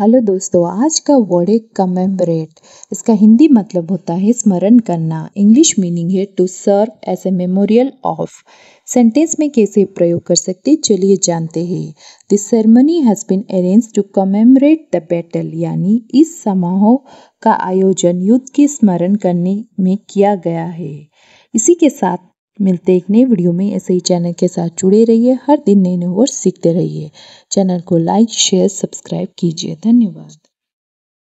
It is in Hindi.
हेलो दोस्तों आज का वर्ड है कमेम्बरेट इसका हिंदी मतलब होता है स्मरण करना इंग्लिश मीनिंग है to serve as a memorial of sentence में कैसे प्रयोग कर सकते चलिए जानते हैं this ceremony has been arrange to commemorate the battle यानी इस समारोह का आयोजन युद्ध के स्मरण करने में किया गया है इसी के साथ मिलते एक नए वीडियो में ऐसे ही चैनल के साथ जुड़े रहिए हर दिन नए नए और सीखते रहिए चैनल को लाइक शेयर सब्सक्राइब कीजिए धन्यवाद